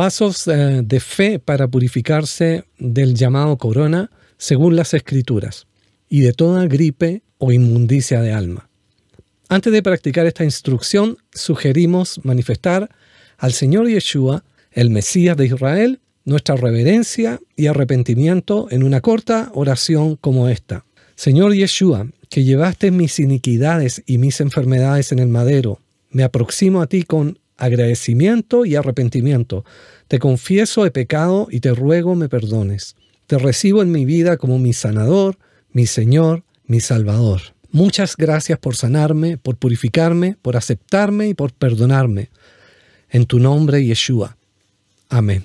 pasos eh, de fe para purificarse del llamado corona según las escrituras y de toda gripe o inmundicia de alma. Antes de practicar esta instrucción, sugerimos manifestar al Señor Yeshua, el Mesías de Israel, nuestra reverencia y arrepentimiento en una corta oración como esta. Señor Yeshua, que llevaste mis iniquidades y mis enfermedades en el madero, me aproximo a ti con agradecimiento y arrepentimiento. Te confieso he pecado y te ruego me perdones. Te recibo en mi vida como mi sanador, mi Señor, mi Salvador. Muchas gracias por sanarme, por purificarme, por aceptarme y por perdonarme. En tu nombre, Yeshua. Amén.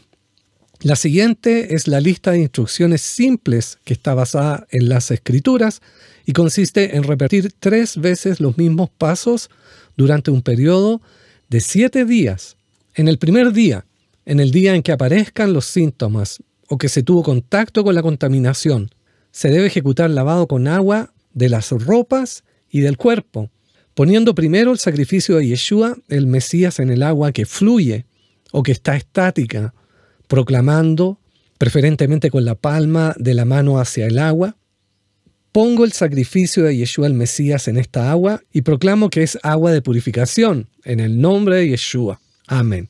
La siguiente es la lista de instrucciones simples que está basada en las escrituras y consiste en repetir tres veces los mismos pasos durante un periodo de siete días, en el primer día, en el día en que aparezcan los síntomas o que se tuvo contacto con la contaminación, se debe ejecutar lavado con agua de las ropas y del cuerpo, poniendo primero el sacrificio de Yeshua, el Mesías, en el agua que fluye o que está estática, proclamando, preferentemente con la palma de la mano hacia el agua, Pongo el sacrificio de Yeshua el Mesías en esta agua y proclamo que es agua de purificación, en el nombre de Yeshua. Amén.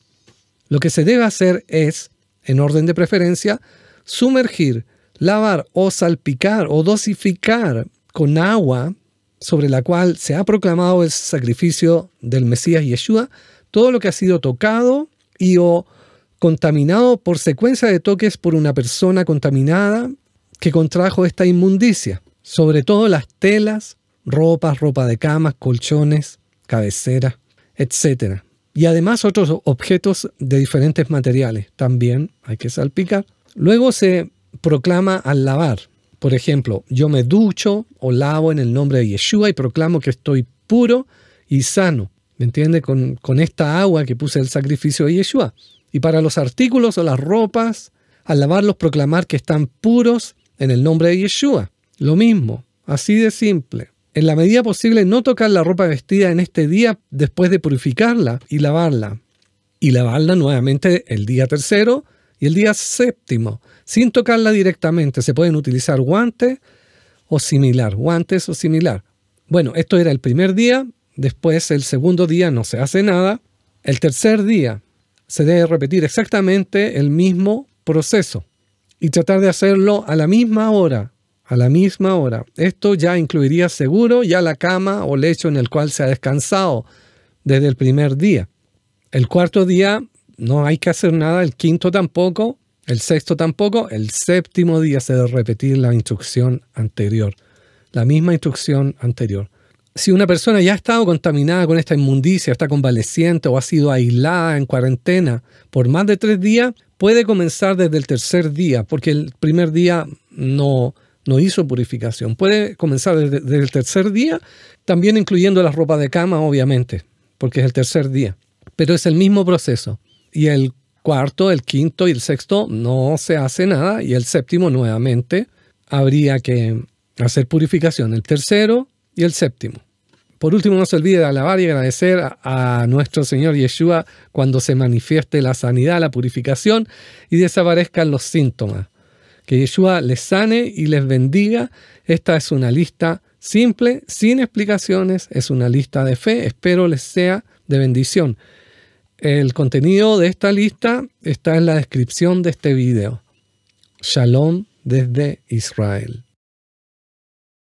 Lo que se debe hacer es, en orden de preferencia, sumergir, lavar o salpicar o dosificar con agua sobre la cual se ha proclamado el sacrificio del Mesías Yeshua todo lo que ha sido tocado y o contaminado por secuencia de toques por una persona contaminada que contrajo esta inmundicia sobre todo las telas, ropas, ropa de camas, colchones, cabecera etc. Y además otros objetos de diferentes materiales también hay que salpicar. Luego se proclama al lavar. Por ejemplo, yo me ducho o lavo en el nombre de Yeshua y proclamo que estoy puro y sano. ¿Me entiende? Con, con esta agua que puse el sacrificio de Yeshua. Y para los artículos o las ropas, al lavarlos proclamar que están puros en el nombre de Yeshua. Lo mismo, así de simple. En la medida posible no tocar la ropa vestida en este día después de purificarla y lavarla. Y lavarla nuevamente el día tercero y el día séptimo, sin tocarla directamente. Se pueden utilizar guantes o similar, guantes o similar. Bueno, esto era el primer día, después el segundo día no se hace nada. El tercer día se debe repetir exactamente el mismo proceso y tratar de hacerlo a la misma hora, a la misma hora. Esto ya incluiría seguro ya la cama o lecho en el cual se ha descansado desde el primer día. El cuarto día no hay que hacer nada, el quinto tampoco, el sexto tampoco, el séptimo día se debe repetir la instrucción anterior, la misma instrucción anterior. Si una persona ya ha estado contaminada con esta inmundicia, está convaleciente o ha sido aislada en cuarentena por más de tres días, puede comenzar desde el tercer día, porque el primer día no, no hizo purificación. Puede comenzar desde, el tercer día, también incluyendo la ropa de cama, obviamente, porque es el tercer día. Pero es el mismo proceso. Y el cuarto, el quinto y el sexto no se hace nada. Y el séptimo, nuevamente, habría que hacer purificación. El tercero y el séptimo. Por último, no se olvide de alabar y agradecer a, a nuestro Señor Yeshua cuando se manifieste la sanidad, la purificación y desaparezcan los síntomas. Que Yeshua les sane y les bendiga. Esta es una lista simple, sin explicaciones, es una lista de fe. Espero les sea de bendición. El contenido de esta lista está en la descripción de este video. Shalom desde Israel.